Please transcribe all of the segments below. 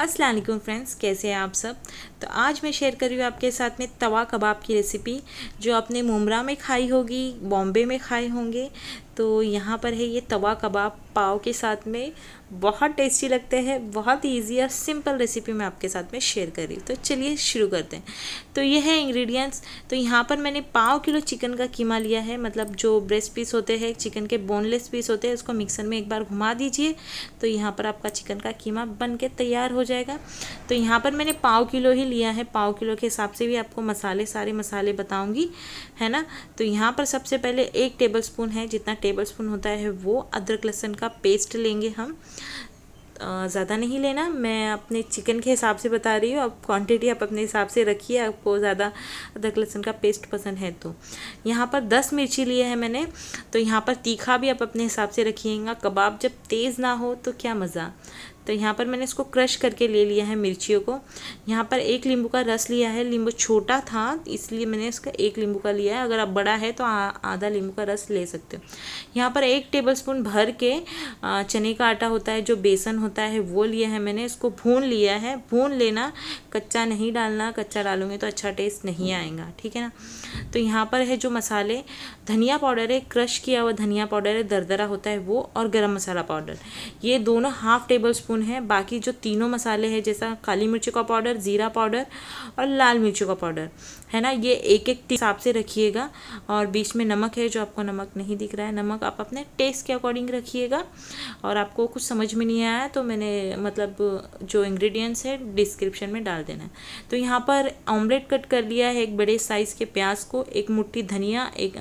अस्सलाम वालेकुम फ्रेंड्स कैसे हैं आप सब तो आज मैं शेयर कर रही हूँ आपके साथ में तवा कबाब की रेसिपी जो आपने मुमरा में खाई होगी बॉम्बे में खाए होंगे तो यहाँ पर है ये तवा कबाब पाव के साथ में बहुत टेस्टी लगते हैं बहुत ईजी और सिंपल रेसिपी मैं आपके साथ में शेयर कर रही हूँ तो चलिए शुरू करते हैं तो ये है इंग्रेडिएंट्स तो यहाँ पर मैंने पाव किलो चिकन का कीमा लिया है मतलब जो ब्रेस्ट पीस होते हैं चिकन के बोनलेस पीस होते हैं उसको मिक्सर में एक बार घुमा दीजिए तो यहाँ पर आपका चिकन का कीमा बन के तैयार हो जाएगा तो यहाँ पर मैंने पाव किलो ही लिया है पाव किलो के हिसाब से भी आपको मसाले सारे मसाले बताऊँगी है ना तो यहाँ पर सबसे पहले एक टेबल स्पून है जितना टेबल स्पून होता है वो अदरक लहसुन का पेस्ट लेंगे हम ज़्यादा नहीं लेना मैं अपने चिकन के हिसाब से बता रही हूँ अब क्वांटिटी आप अपने हिसाब से रखिए आपको ज़्यादा अदरक लहसुन का पेस्ट पसंद है तो यहाँ पर दस मिर्ची लिए हैं मैंने तो यहाँ पर तीखा भी आप अपने हिसाब से रखिएगा कबाब जब तेज़ ना हो तो क्या मज़ा तो यहाँ पर मैंने इसको क्रश करके ले लिया है मिर्चियों को यहाँ पर एक नींबू का रस लिया है नींबू छोटा था इसलिए मैंने इसका एक नींबू का लिया है अगर आप बड़ा है तो आधा नींबू का रस ले सकते हो यहाँ पर एक टेबल स्पून भर के चने का आटा होता है जो बेसन होता है वो लिया है मैंने इसको भून लिया है भून लेना कच्चा नहीं डालना कच्चा डालूंगे तो अच्छा टेस्ट नहीं आएगा ठीक है ना तो यहाँ पर है जो मसाले धनिया पाउडर है क्रश किया हुआ धनिया पाउडर है दरदरा होता है वो और गर्म मसाला पाउडर ये दोनों हाफ टेबल स्पून टीस्पून है बाकी जो तीनों मसाले हैं जैसा काली मिर्ची का पाउडर ज़ीरा पाउडर और लाल मिर्ची का पाउडर है ना ये एक एक हिसाब से रखिएगा और बीच में नमक है जो आपको नमक नहीं दिख रहा है नमक आप अपने टेस्ट के अकॉर्डिंग रखिएगा और आपको कुछ समझ में नहीं आया तो मैंने मतलब जो इंग्रेडिएंट्स है डिस्क्रिप्शन में डाल देना है तो यहाँ पर ऑमलेट कट कर लिया है एक बड़े साइज़ के प्याज को एक मुट्ठी धनिया एक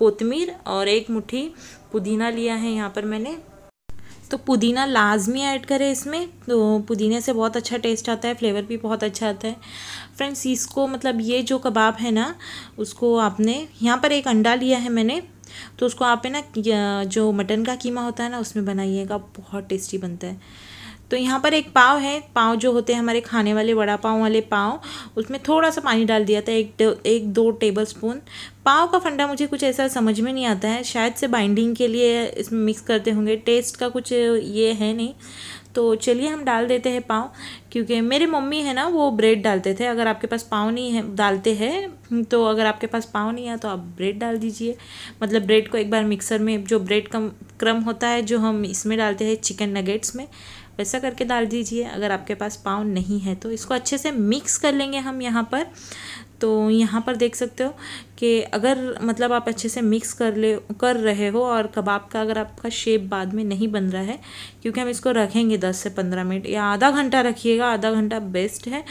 कोतमीर और एक मुठ्ठी पुदीना लिया है यहाँ पर मैंने तो पुदीना लाजमी ऐड करें इसमें तो पुदीने से बहुत अच्छा टेस्ट आता है फ्लेवर भी बहुत अच्छा आता है फ्रेंड्स इसको मतलब ये जो कबाब है ना उसको आपने यहाँ पर एक अंडा लिया है मैंने तो उसको आप है ना जो मटन का कीमा होता है ना उसमें बनाइएगा बहुत टेस्टी बनता है तो यहाँ पर एक पाव है पाव जो होते हैं हमारे खाने वाले वड़ा पाव वाले पाव उसमें थोड़ा सा पानी डाल दिया था एक दो, एक दो टेबल स्पून पाव का फंडा मुझे कुछ ऐसा समझ में नहीं आता है शायद से बाइंडिंग के लिए इसमें मिक्स करते होंगे टेस्ट का कुछ ये है नहीं तो चलिए हम डाल देते हैं पाव क्योंकि मेरे मम्मी है ना वो ब्रेड डालते थे अगर आपके पास पाव नहीं है डालते हैं तो अगर आपके पास पाव नहीं है तो आप ब्रेड डाल दीजिए मतलब ब्रेड को एक बार मिक्सर में जो ब्रेड का क्रम होता है जो हम इसमें डालते हैं चिकन नगेट्स में ऐसा करके डाल दीजिए अगर आपके पास पाव नहीं है तो इसको अच्छे से मिक्स कर लेंगे हम यहाँ पर तो यहाँ पर देख सकते हो कि अगर मतलब आप अच्छे से मिक्स कर ले कर रहे हो और कबाब का अगर आपका शेप बाद में नहीं बन रहा है क्योंकि हम इसको रखेंगे दस से पंद्रह मिनट या आधा घंटा रखिएगा आधा घंटा बेस्ट है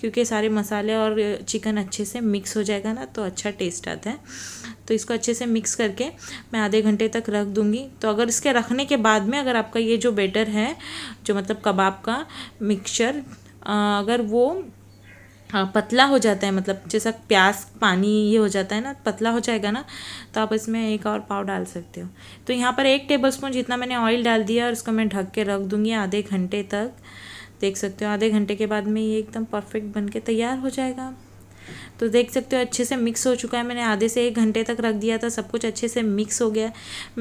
क्योंकि सारे मसाले और चिकन अच्छे से मिक्स हो जाएगा ना तो अच्छा टेस्ट आता है तो इसको अच्छे से मिक्स करके मैं आधे घंटे तक रख दूँगी तो अगर इसके रखने के बाद में अगर आपका ये जो बेटर है जो मतलब कबाब का मिक्सचर अगर वो हाँ पतला हो जाता है मतलब जैसा प्याज पानी ये हो जाता है ना पतला हो जाएगा ना तो आप इसमें एक और पाव डाल सकते हो तो यहाँ पर एक टेबल स्पून जितना मैंने ऑयल डाल दिया और उसको मैं ढक के रख दूँगी आधे घंटे तक देख सकते हो आधे घंटे के बाद में ये एकदम परफेक्ट बन के तैयार हो जाएगा तो देख सकते हो अच्छे से मिक्स हो चुका है मैंने आधे से एक घंटे तक रख दिया था सब कुछ अच्छे से मिक्स हो गया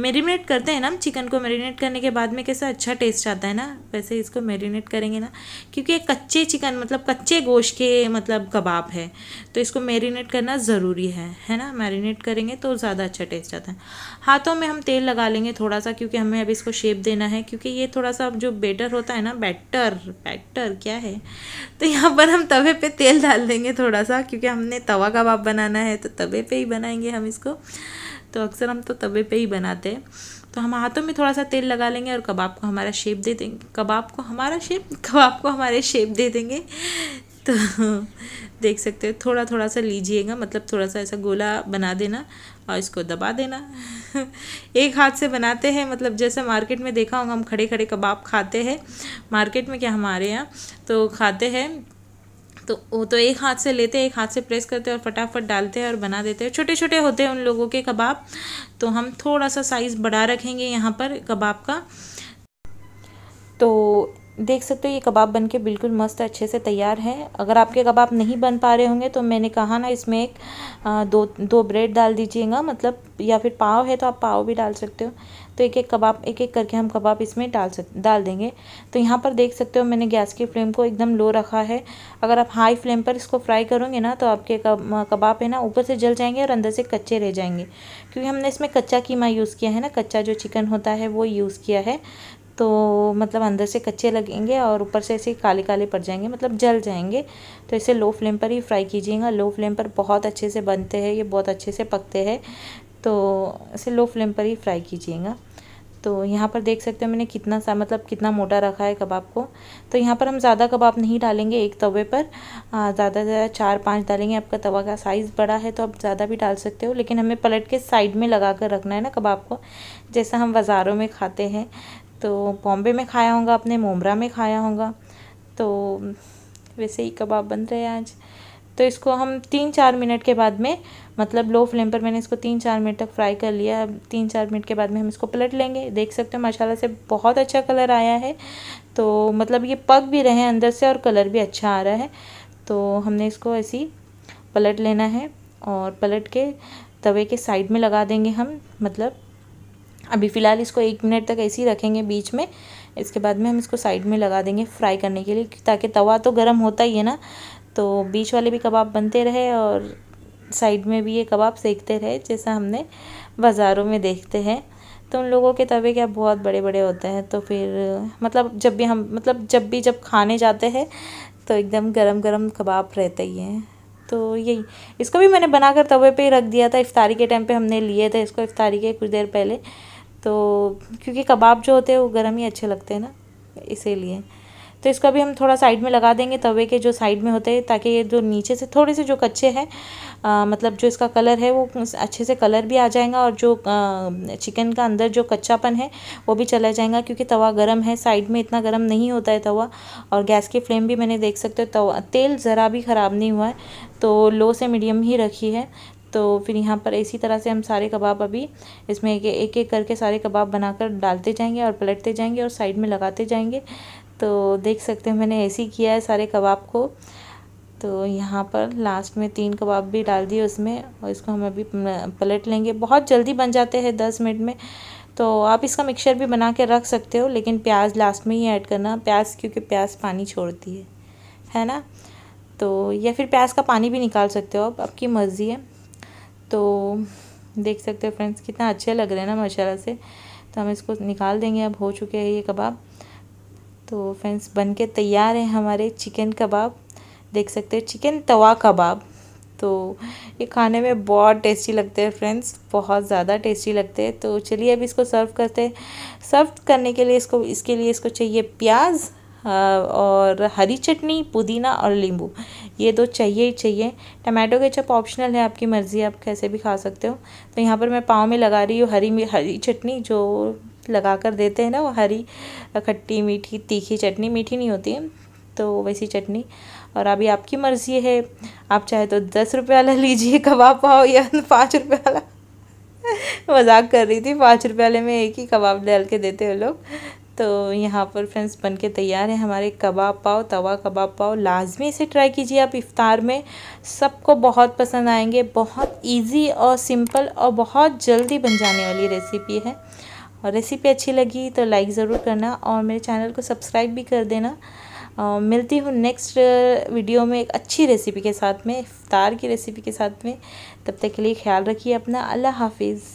मेरीनेट करते हैं ना हम चिकन को मेरीनेट करने के बाद में कैसा अच्छा टेस्ट आता है ना वैसे इसको मेरीनेट करेंगे ना क्योंकि ये कच्चे चिकन मतलब कच्चे गोश के मतलब कबाब है तो इसको मेरीनेट करना ज़रूरी है है ना मेरीनेट करेंगे तो ज़्यादा अच्छा टेस्ट आता है हाथों में हम तेल लगा लेंगे थोड़ा सा क्योंकि हमें अब इसको शेप देना है क्योंकि ये थोड़ा सा जो बेटर होता है ना बैटर बैटर क्या है तो यहाँ पर हम तवे पर तेल डाल देंगे थोड़ा सा क्योंकि हम हमने तवा कबाब बनाना है तो तवे पे ही बनाएंगे हम इसको तो अक्सर हम तो तवे पे ही बनाते हैं तो हम हाथों में थोड़ा सा तेल लगा लेंगे और कबाब को हमारा शेप दे देंगे कबाब को हमारा शेप कबाब को हमारे शेप दे देंगे तो देख सकते हो थोड़ा थोड़ा सा लीजिएगा मतलब थोड़ा सा ऐसा गोला बना देना और इसको दबा देना एक हाथ से बनाते हैं मतलब जैसे मार्केट में देखा होगा हम खड़े खड़े कबाब खाते हैं मार्केट में क्या हमारे यहाँ तो खाते हैं तो वो तो एक हाथ से लेते हैं एक हाथ से प्रेस करते हैं और फटाफट डालते हैं और बना देते हैं छोटे छोटे होते हैं उन लोगों के कबाब तो हम थोड़ा सा साइज़ बढ़ा रखेंगे यहाँ पर कबाब का तो देख सकते हो ये कबाब बन के बिल्कुल मस्त अच्छे से तैयार है अगर आपके कबाब नहीं बन पा रहे होंगे तो मैंने कहा ना इसमें एक दो दो ब्रेड डाल दीजिएगा मतलब या फिर पाव है तो आप पाव भी डाल सकते हो तो एक एक कबाब एक एक करके हम कबाब इसमें डाल सक डाल देंगे तो यहाँ पर देख सकते हो मैंने गैस की फ्लेम को एकदम लो रखा है अगर आप हाई फ्लेम पर इसको फ्राई करोगे ना तो आपके कबाब है ना ऊपर से जल जाएंगे और अंदर से कच्चे रह जाएंगे क्योंकि हमने इसमें कच्चा कीमा यूज़ किया है ना कच्चा जो चिकन होता है वो यूज़ किया है तो मतलब अंदर से कच्चे लगेंगे और ऊपर से ऐसे काले काले पड़ जाएंगे मतलब जल जाएंगे तो इसे लो फ्लेम पर ही फ्राई कीजिएगा लो फ्लेम पर बहुत अच्छे से बनते हैं ये बहुत अच्छे से पकते हैं तो इसे लो फ्लेम पर ही फ्राई कीजिएगा तो यहाँ पर देख सकते हो मैंने कितना सा मतलब कितना मोटा रखा है कबाब को तो यहाँ पर हम ज़्यादा कबाब नहीं डालेंगे एक तवे पर ज़्यादा से ज़्यादा चार पाँच डालेंगे आपका तवा का साइज़ बड़ा है तो आप ज़्यादा भी डाल सकते हो लेकिन हमें पलट के साइड में लगा कर रखना है ना कबाब को जैसा हम बाज़ारों में खाते हैं तो बॉम्बे में खाया होगा अपने मोमरा में खाया होगा तो वैसे ही कबाब बन रहे हैं आज तो इसको हम तीन चार मिनट के बाद में मतलब लो फ्लेम पर मैंने इसको तीन चार मिनट तक फ्राई कर लिया अब तीन चार मिनट के बाद में हम इसको पलट लेंगे देख सकते हो माशाल्लाह से बहुत अच्छा कलर आया है तो मतलब ये पक भी रहे हैं अंदर से और कलर भी अच्छा आ रहा है तो हमने इसको ऐसी पलट लेना है और पलट के तवे के साइड में लगा देंगे हम मतलब अभी फ़िलहाल इसको एक मिनट तक ऐसे ही रखेंगे बीच में इसके बाद में हम इसको साइड में लगा देंगे फ्राई करने के लिए ताकि तवा तो गर्म होता ही है ना तो बीच वाले भी कबाब बनते रहे और साइड में भी ये कबाब सेकते रहे जैसा हमने बाज़ारों में देखते हैं तो उन लोगों के तवे क्या बहुत बड़े बड़े होते हैं तो फिर मतलब जब भी हम मतलब जब भी जब खाने जाते हैं तो एकदम गरम गरम कबाब रहते ही हैं तो यही इसको भी मैंने बनाकर तवे पे रख दिया था इफ्तारी के टाइम पे हमने लिए थे इसको इफ्तारी के कुछ देर पहले तो क्योंकि कबाब जो होते हैं वो गर्म ही अच्छे लगते हैं ना इसीलिए तो इसका भी हम थोड़ा साइड में लगा देंगे तवे के जो साइड में होते हैं ताकि ये जो नीचे से थोड़े से जो कच्चे हैं मतलब जो इसका कलर है वो अच्छे से कलर भी आ जाएगा और जो चिकन का अंदर जो कच्चापन है वो भी चला जाएगा क्योंकि तवा गर्म है साइड में इतना गर्म नहीं होता है तवा और गैस की फ्लेम भी मैंने देख सकते हो तो तेल ज़रा भी ख़राब नहीं हुआ है तो लो से मीडियम ही रखी है तो फिर यहाँ पर इसी तरह से हम सारे कबाब अभी इसमें एक एक करके सारे कबाब बनाकर डालते जाएंगे और पलटते जाएंगे और साइड में लगाते जाएंगे तो देख सकते हैं मैंने ऐसे ही किया है सारे कबाब को तो यहाँ पर लास्ट में तीन कबाब भी डाल दिए उसमें और इसको हम अभी पलट लेंगे बहुत जल्दी बन जाते हैं दस मिनट में तो आप इसका मिक्सचर भी बना के रख सकते हो लेकिन प्याज लास्ट में ही ऐड करना प्याज क्योंकि प्याज पानी छोड़ती है है ना तो या फिर प्याज का पानी भी निकाल सकते हो आप आपकी मर्ज़ी है तो देख सकते हो फ्रेंड्स कितना अच्छे लग रहे हैं ना माशाला से तो हम इसको निकाल देंगे अब हो चुके हैं ये कबाब तो फ्रेंड्स बन के तैयार हैं हमारे चिकन कबाब देख सकते हैं चिकन तवा कबाब तो ये खाने में बहुत टेस्टी लगते हैं फ्रेंड्स बहुत ज़्यादा टेस्टी लगते हैं तो चलिए अब इसको सर्व करते हैं सर्व करने के लिए इसको इसके लिए इसको चाहिए प्याज और हरी चटनी पुदीना और नींबू ये दो चाहिए ही चाहिए टमाटो के चप ऑप्शनल है आपकी मर्ज़ी आप कैसे भी खा सकते हो तो यहाँ पर मैं पाव में लगा रही हूँ हरी हरी चटनी जो लगा कर देते हैं ना वो हरी खट्टी मीठी तीखी चटनी मीठी नहीं होती है तो वैसी चटनी और अभी आपकी मर्ज़ी है आप चाहे तो दस रुपये वाला लीजिए कबाब पाओ या पाँच रुपये वाला मजाक कर रही थी पाँच रुपये वाले में एक ही कबाब डाल के देते हैं लोग तो यहाँ पर फ्रेंड्स बन के तैयार है हमारे कबाब पाव तवा कबाब पाव लाजमी इसे ट्राई कीजिए आप इफ़ार में सबको बहुत पसंद आएंगे बहुत इजी और सिंपल और बहुत जल्दी बन जाने वाली रेसिपी है और रेसिपी अच्छी लगी तो लाइक ज़रूर करना और मेरे चैनल को सब्सक्राइब भी कर देना आ, मिलती हूँ नेक्स्ट वीडियो uh, में एक अच्छी रेसिपी के साथ में इफ्तार की रेसिपी के साथ में तब तक के लिए ख्याल रखिए अपना अल्लाह हाफिज़